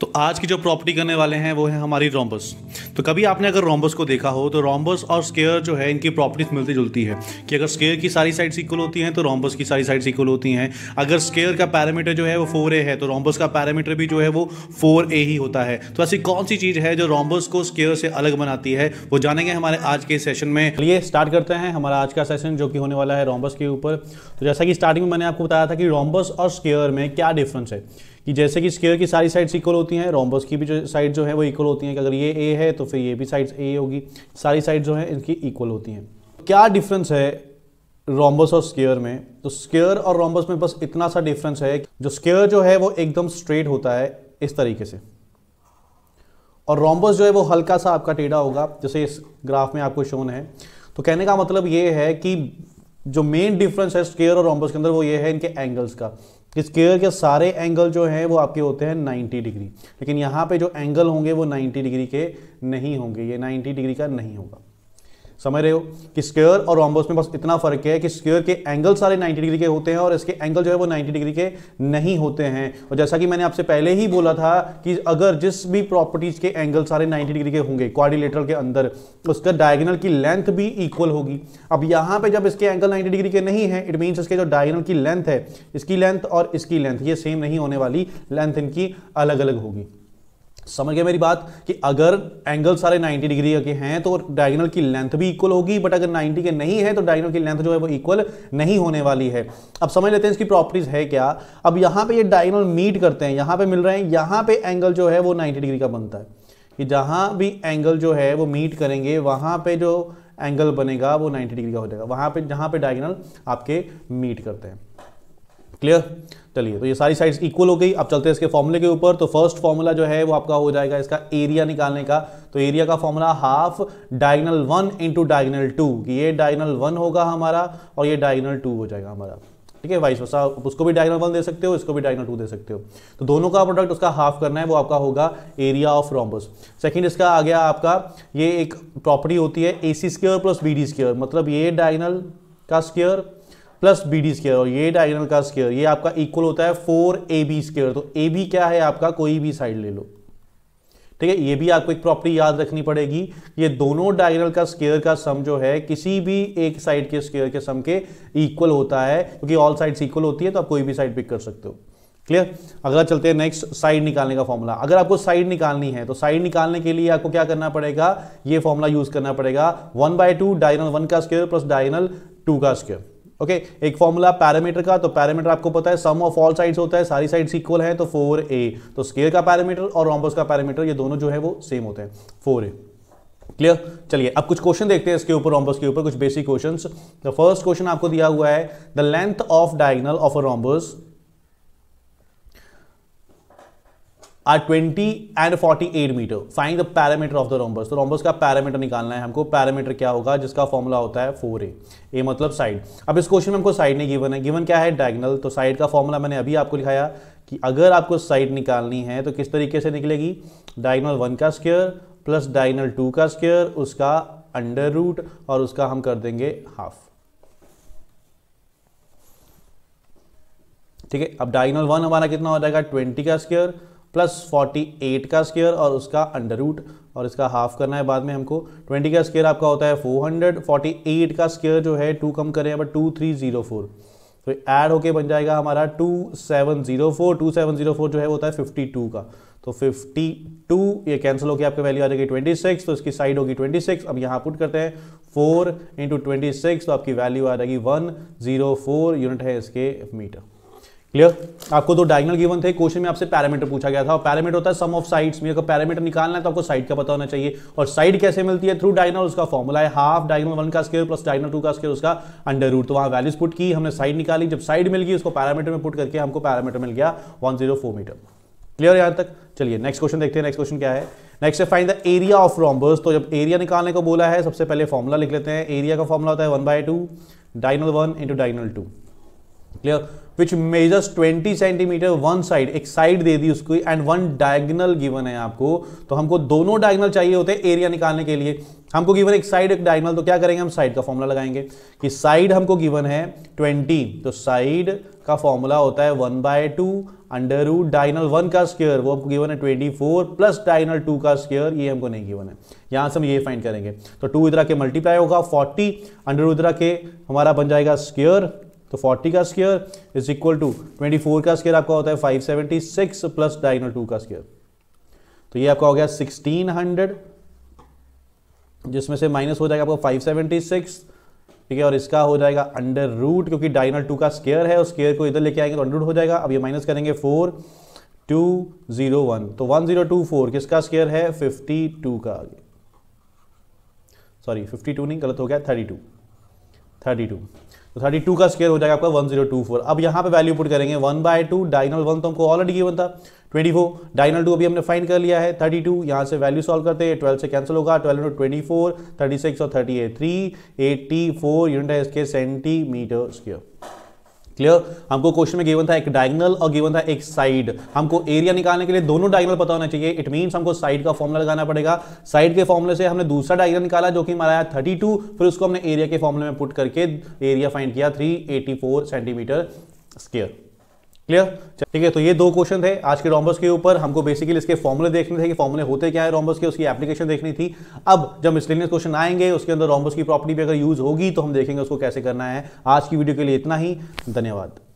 तो आज की जो प्रॉपर्टी करने वाले हैं वो है हमारी रोम्बस तो कभी आपने अगर रोम्बस को देखा हो तो रोम्बस और स्केयर जो है इनकी प्रॉपर्टीज मिलती जुलती है कि अगर स्केयर की सारी साइड्स इक्वल होती हैं तो रोम्बस की सारी साइड्स इक्वल होती हैं अगर स्केयर का पैरामीटर जो है वो फोर ए है तो रोम्बस का पैरामीटर भी जो है वो फोर ए ही होता है तो ऐसी कौन सी चीज़ है जो रोम्बस को स्केयर से अलग बनाती है वो जानेंगे हमारे आज के सेशन में चलिए स्टार्ट करते हैं हमारा आज का सेशन जो कि होने वाला है रोम्बस के ऊपर तो जैसा कि स्टार्टिंग में मैंने आपको बताया था कि रोम्बस और स्केयर में क्या डिफरेंस है कि जैसे कि स्केयर की सारी साइड्स इक्वल होती हैं रोम्बस की भी जो साइड जो है वो इक्वल होती हैं कि अगर ये ए है तो फिर ये भी साइड्स ए होगी सारी साइड जो है इनकी इक्वल होती हैं क्या डिफरेंस है रोम्बस और स्केयर में तो स्केयर और रोम्बस में बस इतना सा डिफरेंस है जो स्केयर जो है वो एकदम स्ट्रेट होता है इस तरीके से और रोम्बस जो है वो हल्का सा आपका टेढ़ा होगा जैसे इस ग्राफ में आपको शोन है तो कहने का मतलब ये है कि जो मेन डिफरेंस है स्केयर और रोम्बस के अंदर वो ये है इनके एंगल्स का स्केयर के सारे एंगल जो हैं वो आपके होते हैं 90 डिग्री लेकिन यहाँ पे जो एंगल होंगे वो 90 डिग्री के नहीं होंगे ये 90 डिग्री का नहीं होगा समझ रहे हो कि स्क्योर और रोम्बोस में बस इतना फर्क है कि स्क्योर के एंगल सारे 90 डिग्री के होते हैं और इसके एंगल जो है वो 90 डिग्री के नहीं होते हैं और जैसा कि मैंने आपसे पहले ही बोला था कि अगर जिस भी प्रॉपर्टीज के एंगल सारे 90 डिग्री के होंगे क्वारिलेटर के अंदर उसका डायगनल की लेंथ भी इक्वल होगी अब यहाँ पर जब इसके एंगल नाइन्टी डिग्री के नहीं है इट मीन्स इसके जो डायगनल की लेंथ है इसकी लेंथ और इसकी लेंथ ये सेम नहीं होने वाली लेंथ इनकी अलग अलग होगी समझ गया मेरी बात कि अगर एंगल सारे 90 डिग्री के हैं तो डायगोनल की लेंथ भी इक्वल होगी बट अगर 90 के नहीं है तो डायगोनल की लेंथ जो है वो इक्वल नहीं होने वाली है अब समझ लेते हैं इसकी प्रॉपर्टीज है क्या अब यहाँ पे ये डायगोनल मीट करते हैं यहाँ पे मिल रहे हैं यहाँ पे एंगल जो है वो 90 डिग्री का बनता है कि जहाँ भी एंगल जो है वो मीट करेंगे वहाँ पर जो एंगल बनेगा वो नाइन्टी डिग्री का हो जाएगा वहाँ पर जहाँ पर डायगोनल आपके मीट करते हैं क्लियर चलिए तो ये सारी साइड्स इक्वल हो गई अब चलते हैं इसके फॉर्मूले के ऊपर तो फर्स्ट फॉर्मूला जो है वो आपका हो जाएगा इसका एरिया निकालने का तो एरिया का formula half diagonal one into diagonal two ये डायगनल वन होगा हमारा और ये डायगनल टू हो जाएगा हमारा ठीक है वाइस वैसा उसको भी डायगनल वन दे सकते हो इसको भी डायगनल टू दे सकते हो तो दोनों का प्रोडक्ट उसका हाफ करना है वो आपका होगा एरिया ऑफ रॉम्बस सेकेंड इसका आ गया आपका ये एक प्रॉपर्टी होती है A C square plus B D square मतलब ये डायगनल का square plus B D square और ये डायगोनल का स्केयर ये आपका इक्वल होता है फोर ए बी स्केयर तो ए बी क्या है आपका कोई भी साइड ले लो ठीक है ये भी आपको एक प्रॉपर्टी याद रखनी पड़ेगी ये दोनों डायगोनल का स्केयर का सम जो है किसी भी एक साइड के स्केयर के सम के इक्वल होता है क्योंकि ऑल साइड्स इक्वल होती है तो आप कोई भी साइड पिक कर सकते हो क्लियर अगला चलते हैं नेक्स्ट साइड निकालने का फॉर्मूला अगर आपको साइड निकालनी है तो साइड निकालने के लिए आपको क्या करना पड़ेगा ये फॉर्मूला यूज करना पड़ेगा one by two diagonal one का स्केयर प्लस डायगनल टू का स्केयर ओके okay, एक फॉर्मूला पैरामीटर का तो पैरामीटर आपको पता है सम ऑफ ऑल साइड्स होता है सारी साइड्स इक्वल है तो फोर ए तो स्केयर का पैरामीटर और रॉम्बस का पैरामीटर ये दोनों जो है वो सेम होते हैं फोर ए क्लियर चलिए अब कुछ क्वेश्चन देखते हैं इसके ऊपर रॉम्बस के ऊपर कुछ basic question the first question आपको दिया हुआ है the length of diagonal of a rhombus are 20 and 48 metre find the parameter of the rhombus तो रोम्बस का पैरामीटर निकालना है हमको पैरामीटर क्या होगा जिसका फॉर्मूला होता है फोर ए ए मतलब साइड अब इस क्वेश्चन में हमको साइड नहीं गिवन है गिवन क्या है डायगनल तो साइड का फॉर्मूला मैंने अभी आपको लिखाया कि अगर आपको साइड निकालनी है तो किस तरीके से निकलेगी डायगनल वन का स्क्यर प्लस डायगनल टू का स्क्यर उसका अंडर रूट और उसका हम कर देंगे हाफ ठीक है अब डायगनल वन हमारा कितना हो जाएगा ट्वेंटी का स्क्यर प्लस फोर्टी एट का स्केयर और उसका अंडर रूट और इसका हाफ करना है बाद में हमको ट्वेंटी का स्केयर आपका होता है फोर हंड्रेड फोर्टी एट का स्केयर जो है टू कम करें but two three zero four तो ऐड होके बन जाएगा हमारा two seven zero four two seven zero four जो है होता है फिफ्टी टू का तो फिफ्टी टू ये कैंसिल होकर आपकी वैल्यू आ जाएगी ट्वेंटी सिक्स तो इसकी साइड होगी ट्वेंटी सिक्स अब यहाँ पुट करते हैं फोर इंटू ट्वेंटी सिक्स तो आपकी वैल्यू आ जाएगी वन जीरो फोर यूनिट है इसके मीटर क्लियर आपको दो डायगनल गिवन थे क्वेश्चन में आपसे पैरामीटर पूछा गया था और पैरामीटर होता है सम ऑफ साइड्स में अगर पैरामीटर निकालना है तो आपको साइड का पता होना चाहिए और साइड कैसे मिलती है थ्रू डायगनल उसका फॉर्मूला है हाफ डायगनल वन का स्केयर प्लस डायगनल टू का स्केयर उसका अंडर रूट तो वहाँ वैल्यूज पुट की हमने साइड निकाली जब साइड मिल गई उसको पैरामीटर में पुट करके हमको पैरामीटर मिल गया वन मीटर क्लियर यहाँ तक चलिए नेक्स्ट क्वेश्चन देखते हैं नेक्स्ट क्वेश्चन क्या है नेक्स्ट है find the area of rhombus तो जब एरिया निकालने को बोला है सबसे पहले फॉर्मूला लिख लेते हैं एरिया का फॉर्मूला होता है one by two diagonal one into diagonal two clear which measures 20 centimetre one side एक साइड दे दी उसकी एंड वन डायगनल गिवन है आपको तो हमको दोनों डायगनल चाहिए होते हैं एरिया निकालने के लिए हमको गिवन एक साइड एक डायगनल तो क्या करेंगे हम साइड का फॉर्मूला लगाएंगे कि साइड हमको गिवन है 20 तो साइड का फॉर्मूला होता है one by two under root diagonal one का स्क्यर वो हमको गिवन है 24 प्लस डायनल टू का स्क्यर ये हमको नहीं गिवन है यहाँ से हम ये फाइंड करेंगे तो टू इधर के मल्टीप्लाई होगा फोर्टी अंडर उधरा के हमारा बन जाएगा स्क्यर तो 40 का स्केयर इज इक्वल टू 24 का स्केयर आपका होता है 576 seventy six plus diagonal two का स्केयर तो ये आपका हो गया 1600 जिसमें से माइनस हो जाएगा आपका 576 ठीक है और इसका हो जाएगा अंडर रूट क्योंकि डाइनल टू का स्केयर है और स्केयर को इधर लेके आएंगे तो अंडर रूट हो जाएगा अब ये माइनस करेंगे फोर टू जीरो वन तो वन जीरो टू फोर किसका स्केयर है फिफ्टी टू का आगे सॉरी फिफ्टी टू नहीं गलत हो गया थर्टी टू थर्टी टू तो थर्टी टू का स्केयर हो जाएगा आपका वन जीरो टू फोर अब यहाँ पे वैल्यू पुट करेंगे one by two diagonal one तो हमको ऑलरेडी गिवन था ट्वेंटी फोर डाइनल टू अभी हमने फाइन कर लिया है थर्टी टू यहाँ से वैल्यू सॉल्व करते हैं ट्वेल्व से कैंसिल होगा twelve two twenty four thirty six और thirty eight three eighty four unit है इसके सेंटीमीटर स्केयर क्लियर हमको क्वेश्चन में गिवन था एक डायगनल और गिवन था एक साइड हमको एरिया निकालने के लिए दोनों डायगनल पता होना चाहिए इट मीन्स हमको साइड का फॉर्मुला लगाना पड़ेगा साइड के फॉर्मुले से हमने दूसरा डायगनल निकाला जो कि हमारा आया टू फिर उसको हमने एरिया के फॉर्मुले में पुट करके एरिया फाइंड किया थ्री सेंटीमीटर स्केयर क्लियर ठीक है तो ये दो क्वेश्चन थे आज के रॉम्बस के ऊपर हमको बेसिकली इसके फॉर्मुले देखने थे कि फॉर्मुले होते क्या है रॉम्बस के उसकी एप्लीकेशन देखनी थी अब जब मिसलेनियस क्वेश्चन आएंगे उसके अंदर रॉम्बस की प्रॉपर्टी भी अगर यूज होगी तो हम देखेंगे उसको कैसे करना है आज की वीडियो के लिए इतना ही धन्यवाद